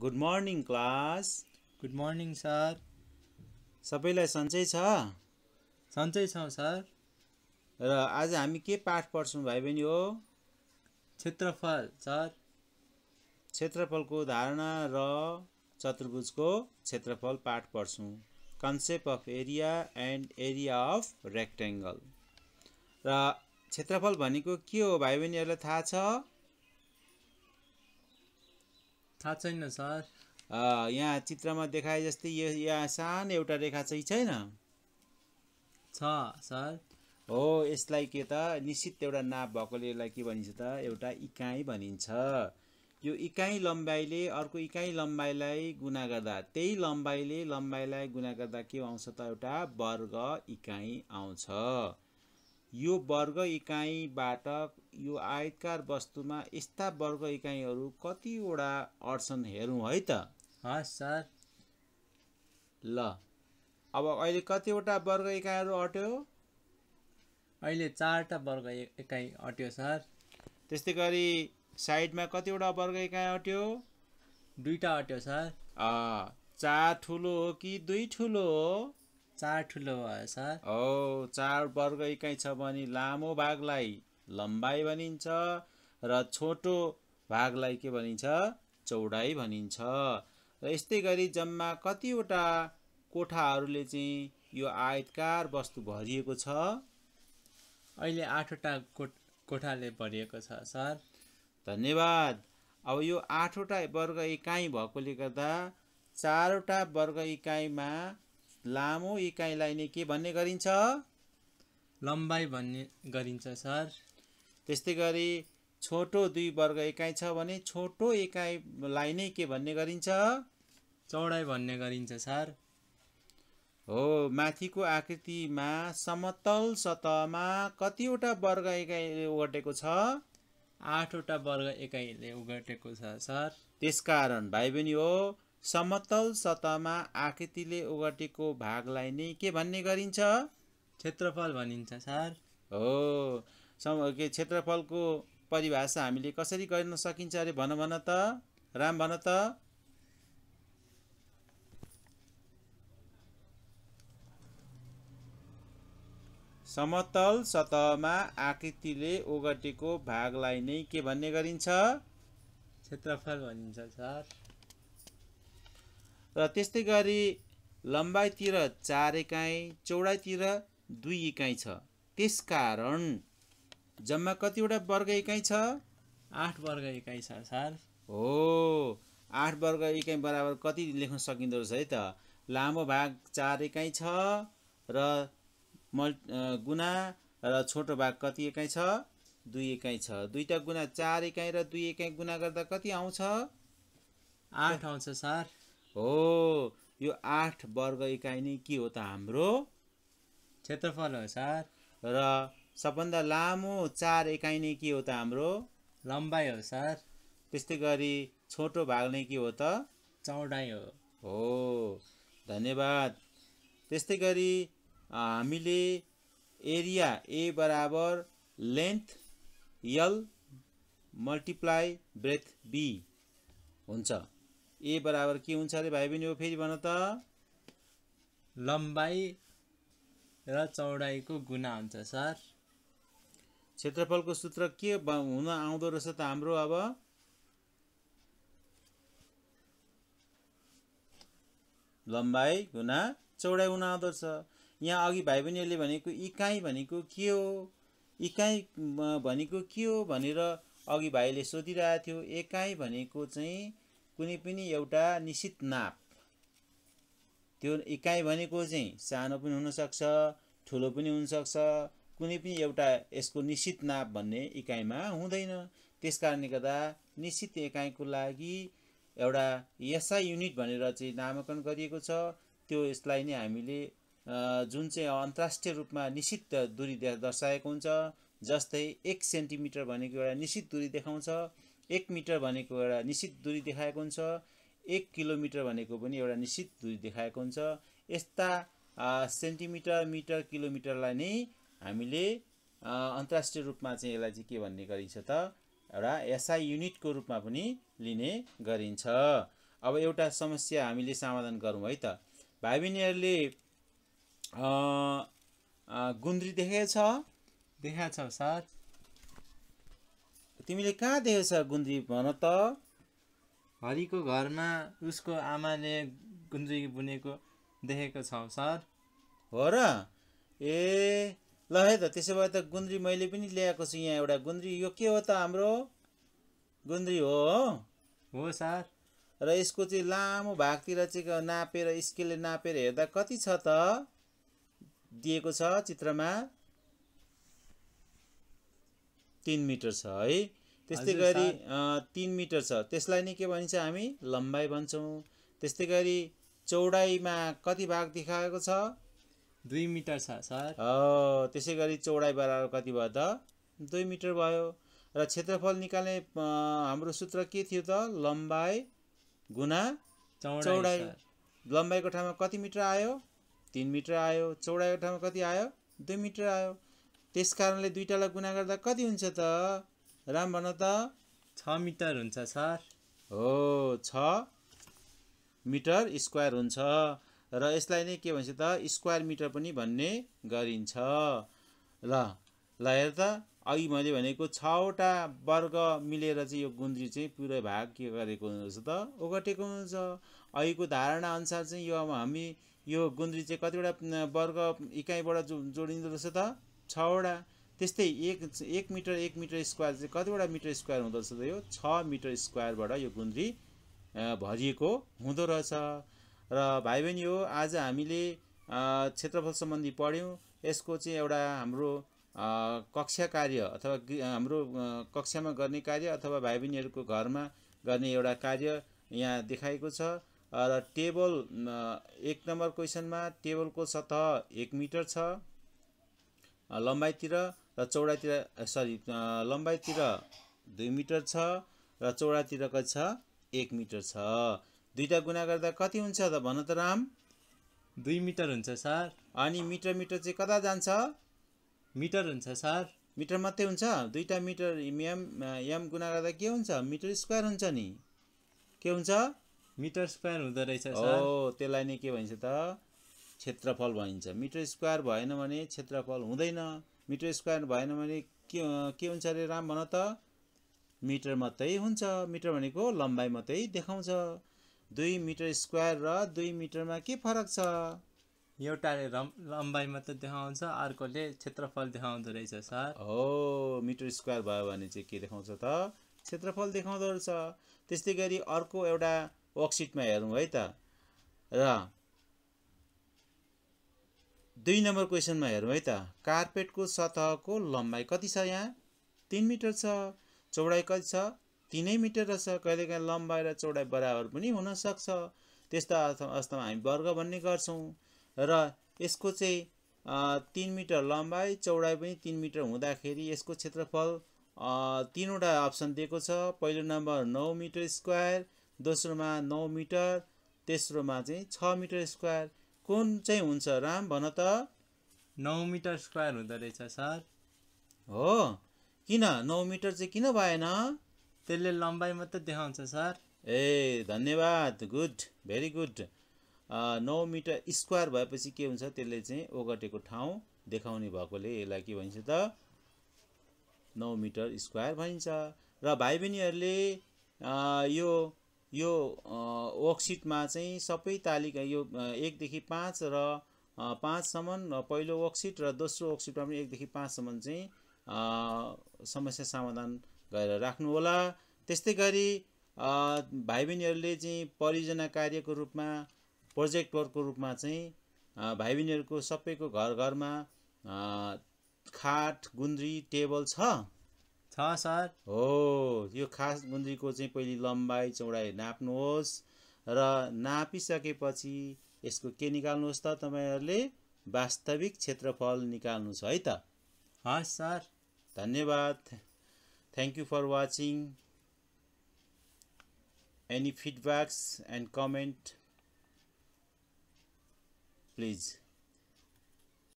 good morning class good morning sir सबैलाई सन्चै छ सन्चै छौँ सर र आज हामी के पाठ पढ्छौँ भाइ बहिनी हो क्षेत्रफल सर क्षेत्रफलको धारणा र चतुर्भुजको क्षेत्रफल पाठ पढ्छौँ concept of area and area of rectangle र क्षेत्रफल भनेको के हो भाइ बहिनीहरूलाई थाहा छ थाहा छैन सर यहाँ चित्रमा देखाए जस्तै यो यहाँ सानो एउटा रेखा चाहिँ छैन छ सर हो यसलाई के त निश्चित एउटा नाप भएकोले यसलाई के भनिन्छ त एउटा इकाइ भनिन्छ यो इकाइ लम्बाइले अर्को इकाइ लम्बाइलाई गुना गर्दा त्यही लम्बाइले लम्बाइलाई गुना गर्दा के आउँछ त एउटा वर्ग इकाइ आउँछ यो वर्ग इकाइबाट यो आयतकार वस्तुमा यस्ता वर्ग इकाइहरू कतिवटा अड्छन् हेरौँ है त हस् सर ल अब अहिले कतिवटा वर्ग इकाइहरू अट्यो अहिले चारवटा वर्ग इकाइ अट्यो सर त्यस्तै गरी साइडमा कतिवटा वर्ग इकाइ अट्यो दुईवटा अट्यो सर चार ठुलो हो कि दुई ठुलो हो चार ठुलो भयो सर हो चार वर्ग इकाइ छ भने लामो भागलाई लम्बाइ भनिन्छ र छोटो भागलाई के भनिन्छ चौडाइ भनिन्छ र यस्तै गरी जम्मा कतिवटा कोठाहरूले चाहिँ यो आयतकार वस्तु भरिएको छ अहिले आठवटा को कोठाले भरिएको छ सर धन्यवाद अब यो आठवटा वर्ग इकाइ भएकोले गर्दा चारवटा वर्ग इकाइमा लामो इकाइलाई नै के भन्ने गरिन्छ लम्बाइ भन्ने गरिन्छ सर त्यस्तै गरी छोटो दुई वर्ग एकाइ छ भने छोटो एकाइलाई नै के भन्ने गरिन्छ चौडाइ भन्ने गरिन्छ सर हो माथिको आकृतिमा समतल सतहमा कतिवटा वर्ग एकाइले ओगटेको छ आठवटा वर्ग एकाइले ओगटेको छ सर त्यसकारण भाइ बहिनी हो समतल सतहमा आकृतिले ओगटेको भागलाई नै के भन्ने गरिन्छ क्षेत्रफल भनिन्छ सर हो सम के क्षेत्रफलको परिभाषा हामीले कसरी गर्न सकिन्छ अरे भन भन त राम भन त समतल सतहमा आकृतिले ओगटेको भागलाई नै के भन्ने गरिन्छ क्षेत्रफल भनिन्छ सर र त्यस्तै गरी लम्बाइतिर चार एकाइ चौडाइतिर दुई एकाइ छ त्यस कारण जम्मा कतिवटा वर्ग एकाइ छ आठ वर्ग एकाइ छ सर हो आठ वर्ग एकाइ बराबर कति लेख्न सकिँदो रहेछ है त लामो भाग चार एकाइ छ र मल गुना र छोटो भाग कति एकाइ छ दुई एकाइ छ दुईवटा गुना चार एकाइ र दुई एकाइ गुना गर्दा कति आउँछ आठ आउँछ सर हो यो आठ वर्ग इकाइ नै के हो त हाम्रो क्षेत्रफल हो सर र सबभन्दा लामो चार इकाइ नै के हो त हाम्रो लम्बाइ हो सर त्यस्तै गरी छोटो भाग नै के हो त चौडाइ हो हो धन्यवाद त्यस्तै गरी हामीले एरिया ए बराबर length l multiply breadth b हुन्छ ए बराबर के हुन्छ अरे भाइ बहिनी हो फेरि भन त लम्बाइ र चौडाइको गुना हुन्छ सर क्षेत्रफलको सूत्र के हुन आउँदो रहेछ त हाम्रो अब लम्बाइ गुना चौडाइ हुन आउँदो रहेछ यहाँ अघि भाइ बहिनीहरूले भनेको इकाइ भनेको के हो इकाइ भनेको के हो भनेर अघि भाइले सोधिरहेको थियो एकाइ भनेको चाहिँ कुनै पनि एउटा निश्चित नाप त्यो इकाइ भनेको चाहिँ सानो पनि हुनसक्छ ठुलो पनि हुनसक्छ कुनै पनि एउटा यसको निश्चित नाप भन्ने इकाइमा हुँदैन त्यस कारणले गर्दा निश्चित इकाइको लागि एउटा एसआई युनिट भनेर चाहिँ नामाकरण गरिएको छ त्यो यसलाई नै हामीले जुन चाहिँ अन्तर्राष्ट्रिय रूपमा निश्चित दूरी दर्शाएको हुन्छ जस्तै एक सेन्टिमिटर भनेको एउटा निश्चित दूरी देखाउँछ एक मिटर भनेको एउटा निश्चित दूरी देखाएको हुन्छ एक किलोमिटर भनेको पनि एउटा निश्चित दूरी देखाएको हुन्छ यस्ता सेन्टिमिटर मिटर किलोमिटरलाई नै हामीले अन्तर्राष्ट्रिय रूपमा चाहिँ यसलाई चाहिँ के भन्ने गरिन्छ त एउटा एसआई युनिटको रूपमा पनि लिने गरिन्छ अब एउटा समस्या हामीले समाधान गरौँ है त भाइ बहिनीहरूले गुन्द्री देखेको छ देखाएको छ साथ तिमीले कहाँ देखेछ गुन्द्री भन त हरिको घरमा उसको आमाले गुन्द्री बुनेको देखेको छौ सर हो र ए ल है त त्यसो भए त गुन्द्री मैले पनि ल्याएको छु यहाँ एउटा गुन्द्री यो के हो त हाम्रो गुन्द्री हो हो सर र यसको चाहिँ लामो भागतिर चाहिँ नापेर स्केलले नापेर हेर्दा कति छ त दिएको छ चित्रमा तिन मिटर छ है त्यस्तै गरी तिन मिटर छ त्यसलाई नै के भनिन्छ हामी लम्बाइ भन्छौँ त्यस्तै गरी चौडाइमा कति भाग देखाएको छ दुई मिटर छ सर त्यसै गरी चौडाइ बराबर कति भयो त दुई मिटर भयो र क्षेत्रफल निकाल्ने हाम्रो सूत्र के थियो त लम्बाइ गुना चौडाइ लम्बाइको ठाउँमा कति मिटर आयो तिन मिटर आयो चौडाइको ठाउँमा कति आयो दुई मिटर आयो त्यस कारणले दुइटालाई गुना गर्दा कति हुन्छ त राम भन त छ मिटर हुन्छ सर हो छ मिटर स्क्वायर हुन्छ र यसलाई नै के भन्छ त स्क्वायर मिटर पनि भन्ने गरिन्छ ल ल हेर त अघि मैले भनेको छवटा वर्ग मिलेर चाहिँ यो गुन्द्री चाहिँ पुरै भाग के गरेको हुनुपर्छ त ओगटेको हुन्छ अहिलेको धारणा अनुसार चाहिँ यो अब हामी यो गुन्द्री चाहिँ कतिवटा वर्ग इकाइबाट जो जोडिँदो रहेछ त छवटा त्यस्तै एक एक मिटर एक मिटर स्क्वायर चाहिँ कतिवटा मिटर स्क्वायर हुँदो रहेछ त यो छ मिटर स्क्वायरबाट यो गुन्द्री भरिएको हुँदो रहेछ र भाइ बहिनी हो आज हामीले क्षेत्रफल सम्बन्धी पढ्यौँ यसको चाहिँ एउटा हाम्रो कक्षा कार्य अथवा हाम्रो कक्षामा गर्ने कार्य अथवा भाइ बहिनीहरूको घरमा गर्ने एउटा कार्य यहाँ देखाएको छ र टेबल एक नम्बर क्वेसनमा टेबलको सतह एक मिटर छ लम्बाइतिर र चौडाइतिर सरी लम्बाइतिर दुई मिटर छ र चौडातिर कति छ एक मिटर छ दुईवटा गुना गर्दा कति हुन्छ त भन त राम दुई मिटर हुन्छ सर अनि मिटर मिटर चाहिँ कता जान्छ मिटर हुन्छ सर मिटर मात्रै हुन्छ दुईवटा मिटर एम एम गुना गर्दा के हुन्छ मिटर स्क्वायर हुन्छ नि के हुन्छ मिटर स्क्वायर हुँदो रहेछ हो त्यसलाई नै के भन्छ त क्षेत्रफल भइन्छ मिटर स्क्वायर भएन भने क्षेत्रफल हुँदैन मिटर स्क्वायर भएन भने के के हुन्छ अरे राम भन त मिटर मात्रै हुन्छ मिटर भनेको लम्बाइ मात्रै देखाउँछ दुई मिटर स्क्वायर र दुई मिटरमा के फरक छ एउटाले लम्बाइ मात्रै देखाउँछ अर्कोले क्षेत्रफल देखाउँदो रहेछ सर हो मिटर स्क्वायर भयो भने चाहिँ के देखाउँछ त क्षेत्रफल देखाउँदो रहेछ त्यस्तै गरी अर्को एउटा वर्कसिटमा हेरौँ है त र दुई नम्बर क्वेसनमा हेरौँ है त कार्पेटको सतहको लम्बाइ कति छ यहाँ तिन मिटर छ चौडाइ कति छ तिनै मिटर रहेछ कहिलेकाहीँ लम्बाइ र चौडाइ बराबर पनि हुनसक्छ त्यस्ता अर्थ अवस्थामा हामी वर्ग भन्ने गर्छौँ र यसको चाहिँ तिन मिटर लम्बाइ चौडाइ पनि तिन मिटर हुँदाखेरि यसको क्षेत्रफल तिनवटा अप्सन दिएको छ पहिलो नम्बर नौ मिटर स्क्वायर दोस्रोमा नौ मिटर तेस्रोमा चाहिँ छ मिटर स्क्वायर कुन चाहिँ हुन्छ राम भन त नौ मिटर स्क्वायर हुँदो रहेछ सर हो किन नौ मिटर चाहिँ किन भएन त्यसले लम्बाइ मात्रै देखाउँछ सर ए धन्यवाद गुड भेरी गुड नौ मिटर स्क्वायर भएपछि के हुन्छ त्यसले चाहिँ ओगटेको ठाउँ देखाउने भएकोले यसलाई के भनिन्छ त नौ मिटर स्क्वायर भनिन्छ र भाइ बहिनीहरूले यो यो वर्कसिटमा चाहिँ सबै तालिका यो एकदेखि पाँच र पाँचसम्म पहिलो वर्कसिट र दोस्रो वर्कसिटमा पनि एकदेखि पाँचसम्म चाहिँ समस्या समाधान गरेर राख्नुहोला त्यस्तै गरी भाइ बहिनीहरूले चाहिँ परियोजना कार्यको रूपमा प्रोजेक्ट वर्कको रूपमा चाहिँ भाइ बहिनीहरूको सबैको घर घरमा खाट गुन्द्री टेबल छ छ सर हो यो खास गुन्द्रीको चाहिँ पहिले लम्बाइ चौडाइ नाप्नुहोस् र नापिसकेपछि यसको के निकाल्नुहोस् त तपाईँहरूले वास्तविक क्षेत्रफल निकाल्नुहोस् है त हस् सर धन्यवाद thank you for watching any feedbacks and comment please